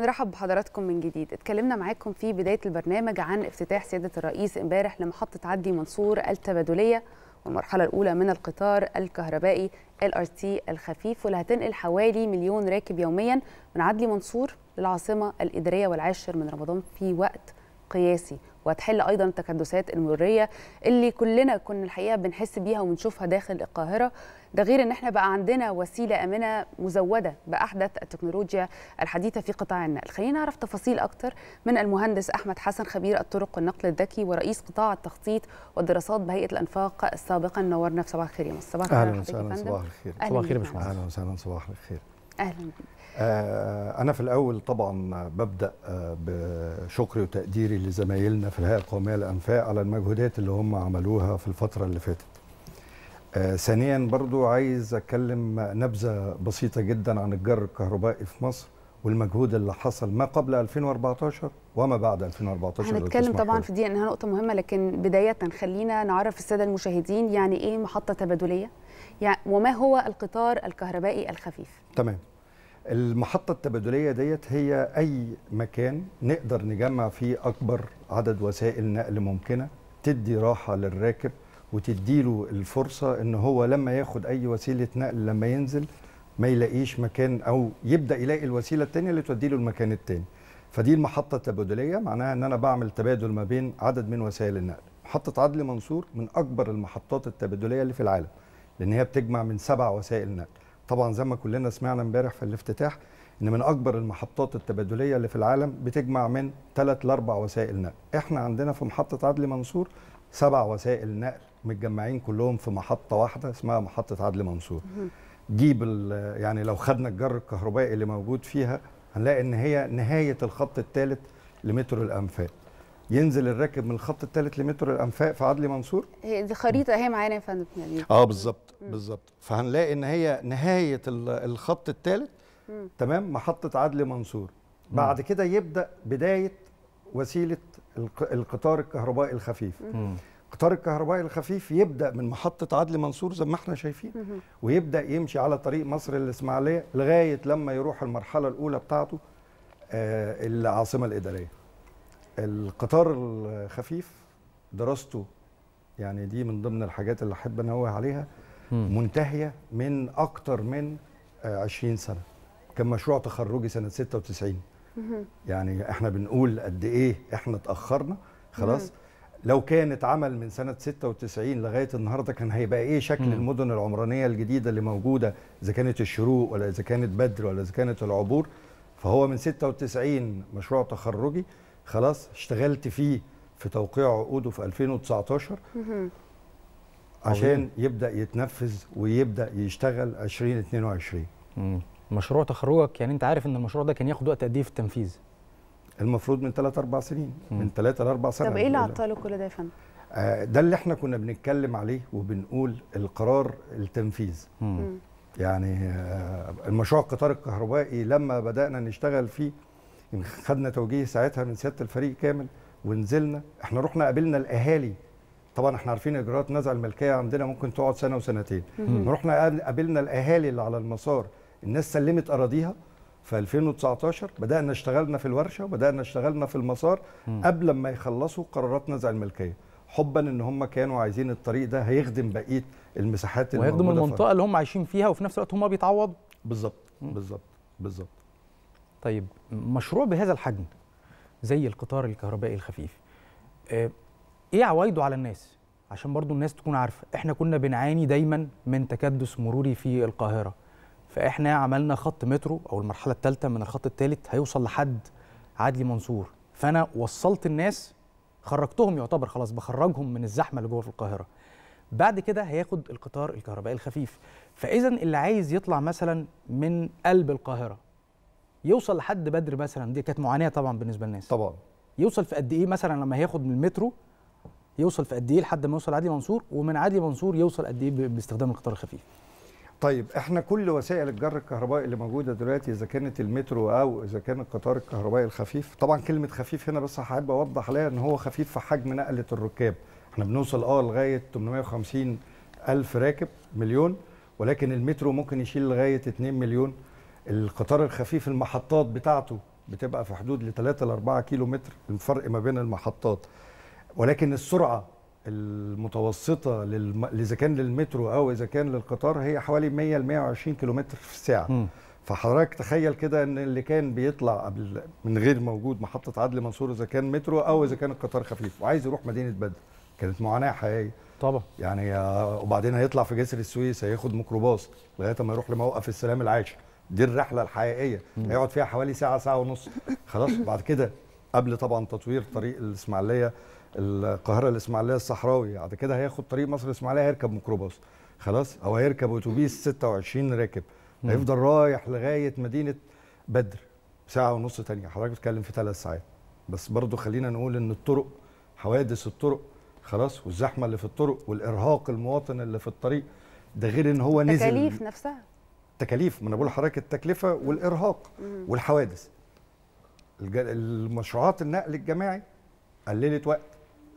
نرحب بحضراتكم من جديد اتكلمنا معاكم في بدايه البرنامج عن افتتاح سياده الرئيس امبارح لمحطه عدي منصور التبادليه والمرحله الاولى من القطار الكهربائي ار تي الخفيف واللي هتنقل حوالي مليون راكب يوميا من عدلي منصور للعاصمه الاداريه والعاشر من رمضان في وقت قياسي وهتحل ايضا التكدسات المريه اللي كلنا كنا الحقيقه بنحس بيها وبنشوفها داخل القاهره ده غير ان احنا بقى عندنا وسيله امنه مزوده باحدث التكنولوجيا الحديثه في قطاع النقل خلينا نعرف تفاصيل اكتر من المهندس احمد حسن خبير الطرق والنقل الذكي ورئيس قطاع التخطيط والدراسات بهيئه الانفاق سابقا نورنا في صباح الخير يا مصر صباح الخير اهلا وسهلا صباح الخير صباح الخير يا باشمهندس اهلا وسهلا صباح الخير اهلا آه، أنا في الأول طبعا ببدأ آه، بشكري وتقديري لزمايلنا في الهيئة القومية للأنفاق على المجهودات اللي هم عملوها في الفترة اللي فاتت. آه، ثانيا برضو عايز أتكلم نبذة بسيطة جدا عن الجر الكهربائي في مصر والمجهود اللي حصل ما قبل 2014 وما بعد 2014 هنتكلم طبعا في دي انها نقطه مهمه لكن بدايه خلينا نعرف الساده المشاهدين يعني ايه محطه تبادليه يعني وما هو القطار الكهربائي الخفيف تمام المحطة التبادلية ديت هي أي مكان نقدر نجمع فيه أكبر عدد وسائل نقل ممكنة تدي راحة للراكب وتديله الفرصة إن هو لما ياخد أي وسيلة نقل لما ينزل ما يلاقيش مكان أو يبدأ يلاقي الوسيلة التانية اللي توديله المكان التاني فدي المحطة التبادلية معناها إن أنا بعمل تبادل ما بين عدد من وسائل النقل محطة عدلي منصور من أكبر المحطات التبادلية اللي في العالم لأن هي بتجمع من سبع وسائل نقل طبعا زي ما كلنا سمعنا امبارح في الافتتاح ان من اكبر المحطات التبادليه اللي في العالم بتجمع من ثلاث لاربع وسائل نقل احنا عندنا في محطه عدلي منصور سبع وسائل نقل متجمعين كلهم في محطه واحده اسمها محطه عدلي منصور جيب يعني لو خدنا الجر الكهربائي اللي موجود فيها هنلاقي ان هي نهايه الخط الثالث لمترو الانفاق ينزل الراكب من الخط الثالث لمترو الانفاق في عدلي منصور هي دي خريطه اهي معانا يا فندم يعني اه بالظبط بالظبط فهنلاقي ان هي نهايه الخط الثالث تمام محطه عدلي منصور بعد كده يبدا بدايه وسيله القطار الكهربائي الخفيف قطار القطار الكهربائي الخفيف يبدا من محطه عدلي منصور زي ما احنا شايفين ويبدا يمشي على طريق مصر الاسماعيليه لغايه لما يروح المرحله الاولى بتاعته آه، العاصمه الاداريه القطار الخفيف دراسته يعني دي من ضمن الحاجات اللي احب انوه عليها منتهيه من اكتر من 20 آه، سنه كان مشروع تخرجي سنه 96 يعني احنا بنقول قد ايه احنا اتاخرنا خلاص لو كان اتعمل من سنه 96 لغايه النهارده كان هيبقى ايه شكل المدن العمرانيه الجديده اللي موجوده اذا كانت الشروق ولا اذا كانت بدر ولا اذا كانت العبور فهو من 96 مشروع تخرجي خلاص اشتغلت فيه في توقيع عقوده في 2019 عشان يبدا يتنفذ ويبدا يشتغل 2022 مشروع تخرجك يعني انت عارف ان المشروع ده كان ياخد وقت قد ايه في التنفيذ المفروض من 3 4 سنين مم. من 3 ل 4 سنين طب ايه اللي عطله كل ده يا فندم آه، ده اللي احنا كنا بنتكلم عليه وبنقول القرار التنفيذ مم. يعني آه، المشروع القطار الكهربائي لما بدانا نشتغل فيه خدنا توجيه ساعتها من سياده الفريق كامل ونزلنا احنا رحنا قابلنا الاهالي طبعا احنا عارفين اجراءات نزع الملكيه عندنا ممكن تقعد سنه وسنتين رحنا قابلنا الاهالي اللي على المسار الناس سلمت اراضيها في 2019 بدانا اشتغلنا في الورشه وبدانا اشتغلنا في المسار قبل ما يخلصوا قرارات نزع الملكيه حبا ان هم كانوا عايزين الطريق ده هيخدم بقيه المساحات وهيخدم المنطقه اللي هم عايشين فيها وفي نفس الوقت هم بيتعوضوا بالظبط بالظبط بالظبط طيب مشروع بهذا الحجم زي القطار الكهربائي الخفيف آه، ايه عوايده على الناس عشان برضو الناس تكون عارفه احنا كنا بنعاني دايما من تكدس مروري في القاهره فاحنا عملنا خط مترو او المرحله الثالثه من الخط الثالث هيوصل لحد عدلي منصور فانا وصلت الناس خرجتهم يعتبر خلاص بخرجهم من الزحمه اللي جوه في القاهره بعد كده هياخد القطار الكهربائي الخفيف فاذا اللي عايز يطلع مثلا من قلب القاهره يوصل لحد بدر مثلا دي كانت معاناه طبعا بالنسبه للناس طبعا يوصل في قد ايه مثلا لما هياخد من المترو يوصل في قد ايه لحد ما يوصل عادي منصور ومن عادي منصور يوصل قد ايه باستخدام القطار الخفيف طيب احنا كل وسائل الجر الكهربائي اللي موجوده دلوقتي اذا كانت المترو او اذا كان القطار الكهربائي الخفيف طبعا كلمه خفيف هنا بس حابب اوضح عليها ان هو خفيف في حجم نقله الركاب احنا بنوصل اه لغايه 850 الف راكب مليون ولكن المترو ممكن يشيل لغايه 2 مليون القطار الخفيف المحطات بتاعته بتبقى في حدود ل 3 ل 4 كيلو متر الفرق ما بين المحطات ولكن السرعه المتوسطه للم... اذا كان للمترو او اذا كان للقطار هي حوالي 100 ل 120 كيلو متر في الساعه م. فحضرتك تخيل كده ان اللي كان بيطلع قبل من غير موجود محطه عدلي منصور اذا كان مترو او اذا كان القطار خفيف وعايز يروح مدينه بدر كانت معاناه حقيقيه طبعا يعني وبعدين هيطلع في جسر السويس هياخد ميكروباص لغايه ما يروح لموقف السلام العاشر دي الرحله الحقيقيه هيقعد فيها حوالي ساعه ساعه ونص خلاص بعد كده قبل طبعا تطوير طريق الاسماعيليه القاهره الاسماعيليه الصحراوي بعد كده هياخد طريق مصر الاسماعيليه هيركب ميكروباص خلاص او هيركب اتوبيس 26 راكب هيفضل رايح لغايه مدينه بدر ساعه ونص تانية حضرتك بتتكلم في ثلاث ساعات بس برضه خلينا نقول ان الطرق حوادث الطرق خلاص والزحمه اللي في الطرق والارهاق المواطن اللي في الطريق ده غير ان هو نزل تكاليف نفسها التكاليف ما انا بقول لحضرتك التكلفه والارهاق والحوادث المشروعات النقل الجماعي قللت وقت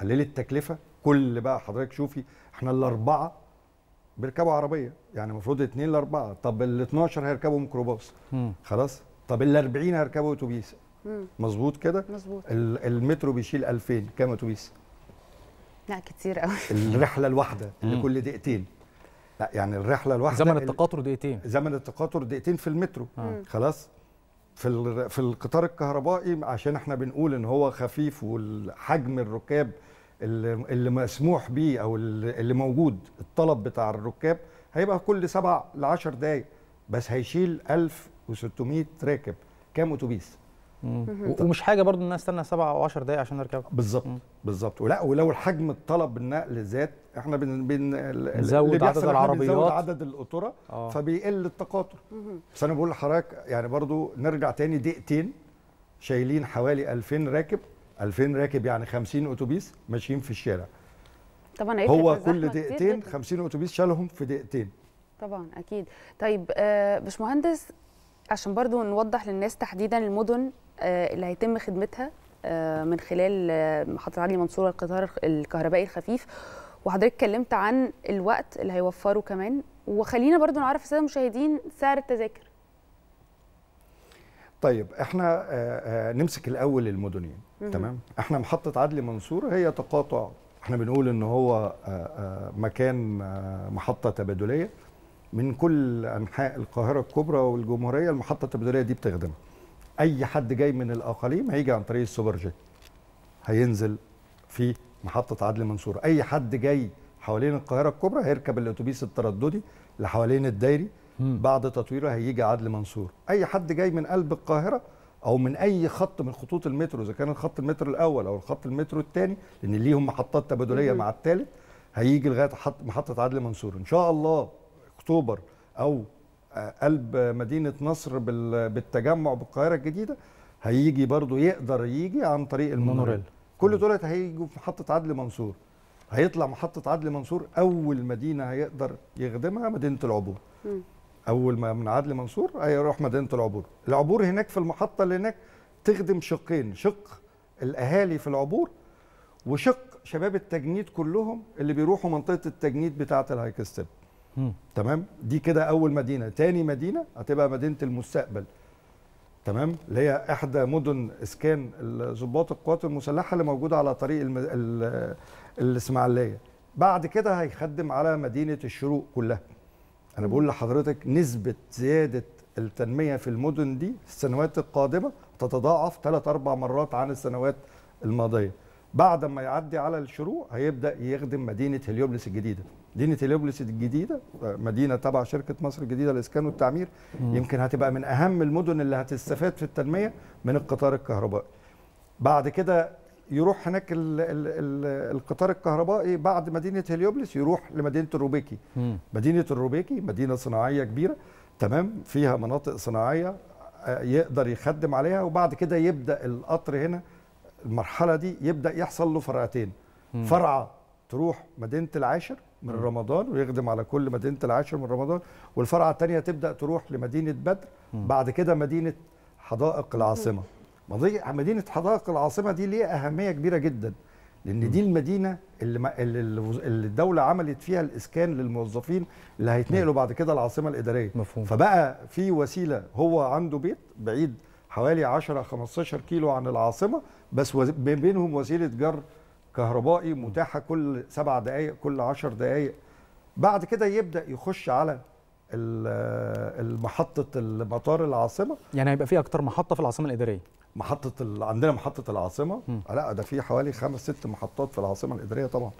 قللت تكلفه كل بقى حضرتك شوفي احنا الاربعه بيركبوا عربيه يعني المفروض اثنين لاربعه طب ال 12 هيركبوا ميكروباص خلاص طب ال 40 هيركبوا اتوبيس مظبوط كده مظبوط المترو بيشيل 2000 كام اتوبيس لا كتير قوي الرحله الواحده اللي كل دقيقتين لا يعني الرحله الواحده زمن التقاطر دقيقتين زمن التقاطر دقيقتين في المترو آه. خلاص في في القطار الكهربائي عشان احنا بنقول ان هو خفيف والحجم الركاب اللي, اللي مسموح بيه او اللي موجود الطلب بتاع الركاب هيبقى كل سبع ل 10 دقائق بس هيشيل 1600 راكب كام اتوبيس ومش حاجه برضو ان استنى سبع او 10 دقائق عشان اركبها بالظبط بالظبط ولا ولو الحجم الطلب النقل زاد احنا بن بن بنزود عدد العربيات بنزود عدد القطره آه. فبيقل التقاطر بس انا بقول لحضرتك يعني برضو نرجع تاني دقيقتين شايلين حوالي 2000 راكب 2000 راكب يعني 50 اتوبيس ماشيين في الشارع طبعا هو كل دقيقتين 50 اتوبيس شالهم في دقيقتين طبعا اكيد طيب آه باشمهندس عشان برضو نوضح للناس تحديدا المدن آه، اللي هيتم خدمتها آه، من خلال محطه آه، علي منصوره القطار الكهربائي الخفيف وحضرتك اتكلمت عن الوقت اللي هيوفره كمان وخلينا برضو نعرف الساده المشاهدين سعر التذاكر طيب احنا نمسك الاول المدنيين تمام احنا محطه عدلي منصور هي تقاطع احنا بنقول ان هو مكان محطه تبادليه من كل انحاء القاهره الكبرى والجمهوريه المحطه التبادليه دي بتخدمها اي حد جاي من الاقاليم هيجي عن طريق السوبر جيت هينزل في محطه عدل منصور اي حد جاي حوالين القاهره الكبرى هيركب الاتوبيس الترددي لحوالين الدايري بعد تطويره هيجي عدل منصور اي حد جاي من قلب القاهره او من اي خط من خطوط المترو اذا كان الخط المترو الاول او الخط المترو الثاني لان ليهم محطات تبادليه مع الثالث هيجي لغايه محطه عدل منصور ان شاء الله اكتوبر او قلب مدينه نصر بالتجمع بالقاهره الجديده هيجي برضه يقدر يجي عن طريق المونوريل كل دولت هيجوا في محطه عدل منصور هيطلع محطه عدل منصور اول مدينه هيقدر يخدمها مدينه العبور اول ما من عدل منصور هيروح مدينه العبور العبور هناك في المحطه اللي هناك تخدم شقين شق الاهالي في العبور وشق شباب التجنيد كلهم اللي بيروحوا منطقه التجنيد بتاعه الهايكستيب تمام دي كده اول مدينه تاني مدينه هتبقى مدينه المستقبل تمام اللي هي احدى مدن اسكان ضباط القوات المسلحه اللي موجوده على طريق الم... الاسماعيليه بعد كده هيخدم على مدينه الشروق كلها انا بقول لحضرتك نسبه زياده التنميه في المدن دي السنوات القادمه تتضاعف ثلاث اربع مرات عن السنوات الماضيه بعد ما يعدي على الشروق هيبدا يخدم مدينه هليوبلس الجديده مدينه هليوبوليس الجديده مدينه تبع شركه مصر الجديده للاسكان والتعمير مم. يمكن هتبقى من اهم المدن اللي هتستفاد في التنميه من القطار الكهربائي بعد كده يروح هناك الـ الـ الـ القطار الكهربائي بعد مدينه هليوبلس يروح لمدينه الروبيكي مم. مدينه الروبيكي مدينه صناعيه كبيره تمام فيها مناطق صناعيه آه، يقدر يخدم عليها وبعد كده يبدا القطر هنا المرحله دي يبدا يحصل له فرعتين فرعه تروح مدينه العاشر من رمضان ويخدم على كل مدينه العاشر من رمضان والفرعه الثانيه تبدا تروح لمدينه بدر بعد كده مدينه حدائق العاصمه مدينه حدائق العاصمه دي ليها اهميه كبيره جدا لان دي المدينه اللي, اللي الدوله عملت فيها الاسكان للموظفين اللي هيتنقلوا بعد كده العاصمه الاداريه مفهوم. فبقى في وسيله هو عنده بيت بعيد حوالي 10 15 كيلو عن العاصمه بس بينهم وسيله جر كهربائي متاحه كل سبع دقائق كل عشر دقائق بعد كده يبدا يخش على آه، المحطه المطار العاصمه يعني هيبقى في اكتر محطه في العاصمه الاداريه محطه ال... عندنا محطه العاصمه م. آه، لا ده في حوالي خمس ست محطات في العاصمه الاداريه طبعا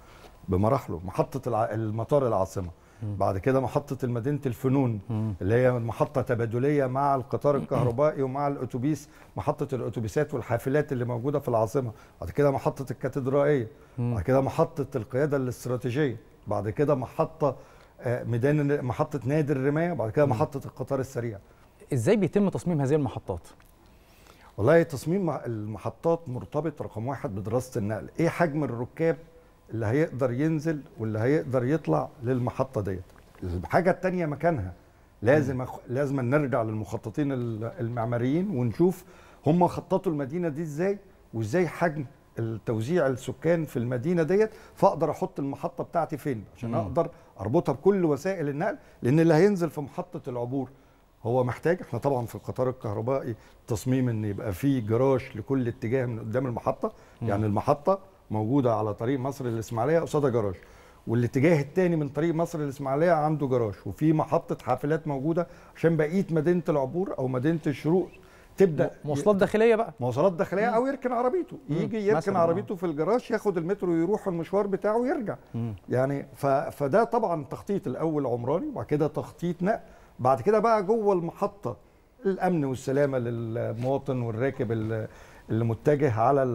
بمراحله محطه المطار العاصمه بعد كده محطه المدينه الفنون اللي هي محطه تبادليه مع القطار الكهربائي ومع الاتوبيس محطه الاتوبيسات والحافلات اللي موجوده في العاصمه بعد كده محطه الكاتدرائيه بعد كده محطه القياده الاستراتيجيه بعد كده محطه آه، ميدان محطه نادي الرمايه بعد كده محطه القطار السريع ازاي بيتم تصميم هذه المحطات والله تصميم المحطات مرتبط رقم واحد بدراسه النقل ايه حجم الركاب اللي هيقدر ينزل واللي هيقدر يطلع للمحطه ديت الحاجه الثانيه مكانها لازم أخ... لازم نرجع للمخططين المعماريين ونشوف هم خططوا المدينه دي ازاي وازاي حجم التوزيع السكان في المدينه ديت فاقدر احط المحطه بتاعتي فين عشان اقدر اربطها بكل وسائل النقل لان اللي هينزل في محطه العبور هو محتاج احنا طبعا في القطار الكهربائي تصميم ان يبقى فيه جراج لكل اتجاه من قدام المحطه يعني المحطه موجوده على طريق مصر الاسماعيليه قصادها جراج والاتجاه الثاني من طريق مصر الاسماعيليه عنده جراج وفي محطه حافلات موجوده عشان بقيه مدينه العبور او مدينه الشروق تبدا مواصلات داخليه بقى مواصلات داخليه مم. او يركن عربيته يجي يركن آه. عربيته في الجراج ياخد المترو يروح المشوار بتاعه ويرجع مم. يعني ف... فده طبعا تخطيط الاول عمراني وبعد كده تخطيط نقل بعد كده بقى جوه المحطه الامن والسلامه للمواطن والراكب اللي متجه على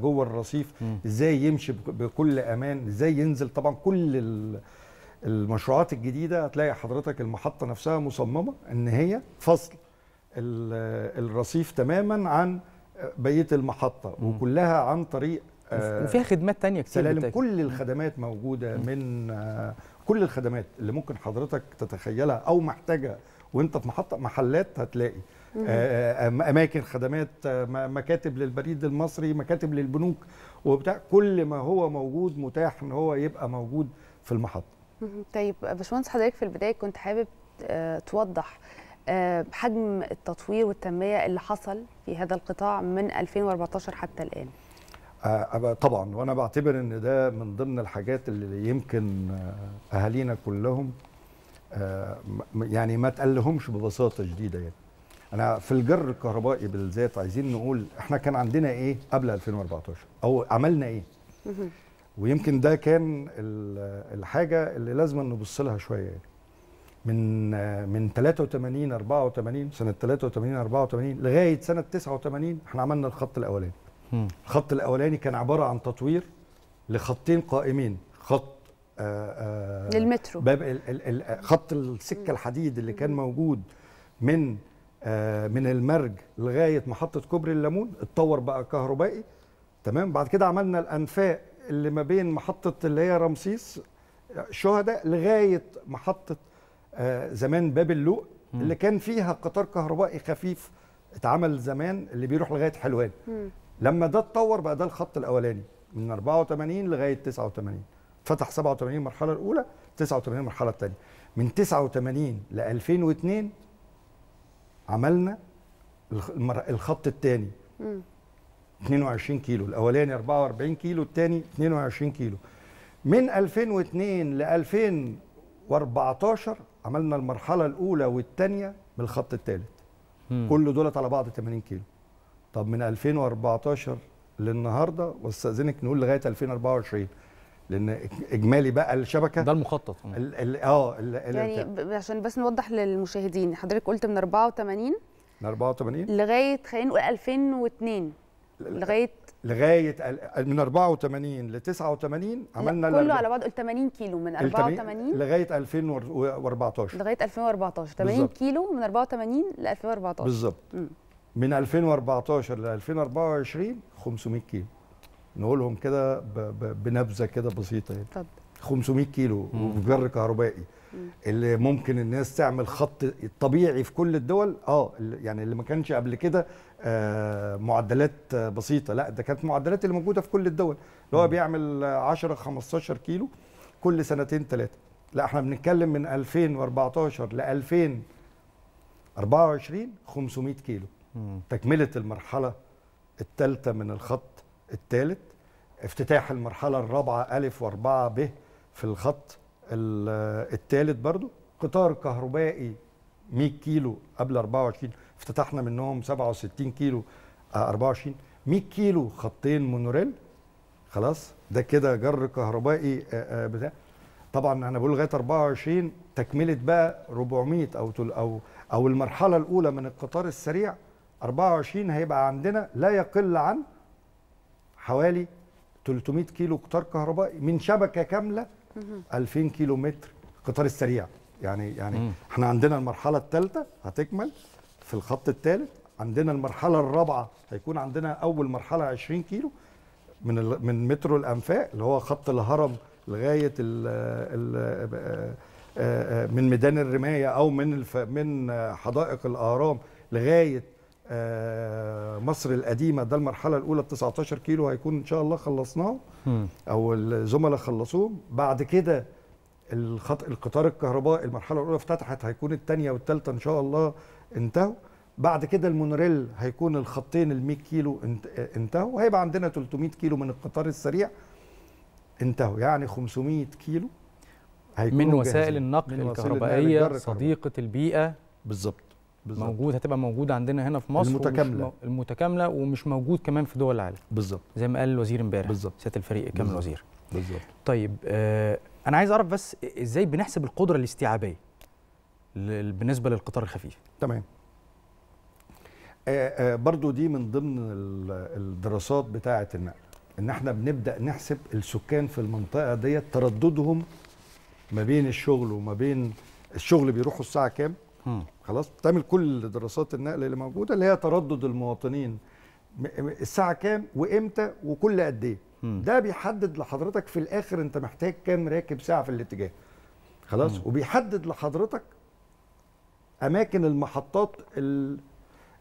جوه الرصيف ازاي يمشي بكل امان ازاي ينزل طبعا كل المشروعات الجديده هتلاقي حضرتك المحطه نفسها مصممه ان هي فصل الرصيف تماما عن بقيه المحطه وكلها عن طريق آه، وفيها خدمات تانية كتير سلالم كل الخدمات موجودة من آه، كل الخدمات اللي ممكن حضرتك تتخيلها أو محتاجها وانت في محطة محلات هتلاقي آه، آه، اماكن خدمات آه، مكاتب للبريد المصري مكاتب للبنوك وبتاع كل ما هو موجود متاح ان هو يبقى موجود في المحطه طيب باشمهندس حضرتك في البدايه كنت حابب توضح حجم التطوير والتنميه اللي حصل في هذا القطاع من 2014 حتى الان طبعا وانا بعتبر ان ده من ضمن الحاجات اللي يمكن اهالينا كلهم يعني ما تقلهمش ببساطه شديده يعني انا في الجر الكهربائي بالذات عايزين نقول احنا كان عندنا ايه قبل 2014 او عملنا ايه ويمكن ده كان الحاجه اللي لازم نبص لها شويه يعني. من من 83 84 سنه 83 84 لغايه سنه 89 احنا عملنا الخط الاولاني الخط الاولاني كان عباره عن تطوير لخطين قائمين خط آه، آه، للمترو باب خط السكه الحديد اللي كان موجود من آه، من المرج لغايه محطه كوبري الليمون اتطور بقى كهربائي تمام بعد كده عملنا الانفاق اللي ما بين محطه اللي هي رمسيس شهداء لغايه محطه آه، زمان باب اللوق اللي كان فيها قطار كهربائي خفيف اتعمل زمان اللي بيروح لغايه حلوان لما ده اتطور بقى ده الخط الاولاني من 84 لغايه 89 فتح 87 المرحله الاولى 89 المرحله الثانيه من 89 ل 2002 عملنا الخط الثاني 22 كيلو الاولاني 44 كيلو الثاني 22 كيلو من 2002 ل 2014 عملنا المرحله الاولى والثانيه بالخط الثالث كل دولت على بعض 80 كيلو طب من 2014 للنهارده واستاذنك نقول لغايه 2024 لان اجمالي بقى الشبكه ده المخطط اه يعني عشان بس نوضح للمشاهدين حضرتك قلت من 84 من 84 لغايه خلينا نقول 2002 لغايه لغايه من 84 ل 89 عملنا كله على بعض 80 كيلو من 84 لغايه 2014 لغايه 2014 80 بالزبط. كيلو من 84 ل 2014 بالظبط من 2014 ل 2024 500 كيلو نقولهم كده بنبذه كده بسيطه يعني طب 500 كيلو وجر كهربائي اللي ممكن الناس تعمل خط طبيعي في كل الدول اه يعني اللي ما كانش قبل كده آه معدلات آه بسيطه لا ده كانت معدلات اللي موجوده في كل الدول اللي هو بيعمل 10 15 كيلو كل سنتين ثلاثه لا احنا بنتكلم من 2014 ل 2024 500 كيلو مم. تكمله المرحله الثالثه من الخط الثالث افتتاح المرحلة الرابعة ألف وأربعة ب في الخط الثالث برضو قطار كهربائي 100 كيلو قبل 24 افتتحنا منهم 67 كيلو 24 آه، 100 كيلو خطين مونوريل خلاص ده كده جر كهربائي آه، آه، بتاع طبعا انا بقول لغايه 24 تكمله بقى 400 او او او المرحله الاولى من القطار السريع 24 هيبقى عندنا لا يقل عن حوالي 300 كيلو قطار كهربائي من شبكه كامله 2000 كيلو متر قطار السريع يعني يعني مم. احنا عندنا المرحله الثالثه هتكمل في الخط الثالث عندنا المرحله الرابعه هيكون عندنا اول مرحله 20 كيلو من من مترو الانفاق اللي هو خط الهرم لغايه ال ال آه، آه، آه، من ميدان الرمايه او من من حدائق الاهرام لغايه آه، مصر القديمه ده المرحله الاولى ال 19 كيلو هيكون ان شاء الله خلصناه او الزملاء خلصوه بعد كده الخط... القطار الكهرباء المرحله الاولى افتتحت هيكون الثانيه والثالثه ان شاء الله انتهوا بعد كده المونوريل هيكون الخطين ال 100 كيلو انتهوا وهيبقى عندنا 300 كيلو من القطار السريع انتهوا يعني 500 كيلو من وسائل النقل من الكهربائيه صديقه البيئه بالظبط بالزبط. موجود هتبقى موجوده عندنا هنا في مصر المتكامله المتكامله ومش موجود كمان في دول العالم بالظبط زي ما قال الوزير امبارح بالظبط سياده الفريق كامل الوزير بالظبط طيب آه انا عايز اعرف بس ازاي بنحسب القدره الاستيعابيه بالنسبه للقطار الخفيف تمام آه آه برضو دي من ضمن الدراسات بتاعه النقل ان احنا بنبدا نحسب السكان في المنطقه ديت ترددهم ما بين الشغل وما بين الشغل بيروحوا الساعه كام خلاص بتعمل كل دراسات النقل اللي موجوده اللي هي تردد المواطنين الساعه كام وامتى وكل قد ايه ده بيحدد لحضرتك في الاخر انت محتاج كام راكب ساعه في الاتجاه خلاص مم. وبيحدد لحضرتك اماكن المحطات ال...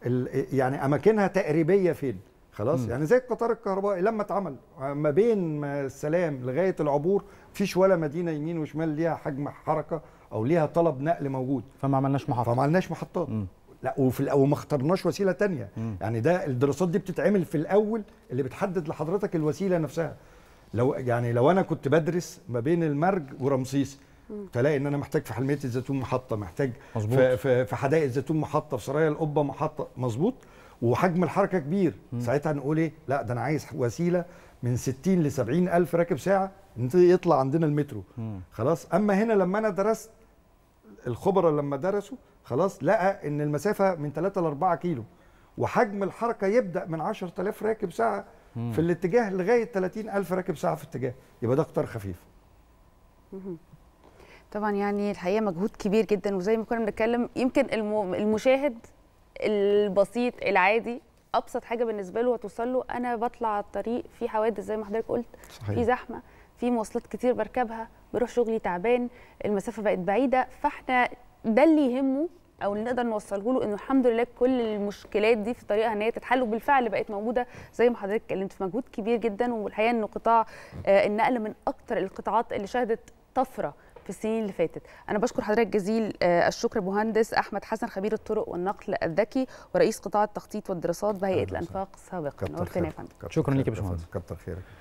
ال... يعني اماكنها تقريبيه فين خلاص مم. يعني زي القطار الكهربائي لما اتعمل ما بين السلام لغايه العبور مفيش ولا مدينه يمين وشمال ليها حجم حركه او ليها طلب نقل موجود فما عملناش محطه فما عملناش محطات م. لا وفي الاول ما اخترناش وسيله تانية م. يعني ده الدراسات دي بتتعمل في الاول اللي بتحدد لحضرتك الوسيله نفسها لو يعني لو انا كنت بدرس ما بين المرج ورمسيس تلاقي ان انا محتاج في حلميه الزيتون محطه محتاج مزبوط. في, في حدائق الزيتون محطه في سرايا القبه محطه مظبوط وحجم الحركه كبير م. ساعتها نقول ايه لا ده انا عايز وسيله من 60 ل 70 الف راكب ساعه نبتدي يطلع عندنا المترو خلاص اما هنا لما انا درست الخبراء لما درسوا خلاص لقى ان المسافه من 3 ل 4 كيلو وحجم الحركه يبدا من 10000 راكب ساعه في الاتجاه لغايه 30000 راكب ساعه في الاتجاه يبقى ده قطار خفيف طبعا يعني الحقيقه مجهود كبير جدا وزي ما كنا بنتكلم يمكن المشاهد البسيط العادي ابسط حاجه بالنسبه له هتوصل له انا بطلع على الطريق في حوادث زي ما حضرتك قلت صحيح. في زحمه في مواصلات كتير بركبها بروح شغلي تعبان المسافه بقت بعيده فاحنا ده اللي يهمه او اللي نقدر نوصله له انه الحمد لله كل المشكلات دي في طريقها ان هي تتحل وبالفعل بقت موجوده زي ما حضرتك اتكلمت في مجهود كبير جدا والحقيقه انه قطاع آه، النقل من اكتر القطاعات اللي شهدت طفره في السنين اللي فاتت انا بشكر حضرتك جزيل آه، الشكر مهندس احمد حسن خبير الطرق والنقل الذكي ورئيس قطاع التخطيط والدراسات بهيئه الانفاق سابقا شكرا لك يا باشمهندس كتر خيرك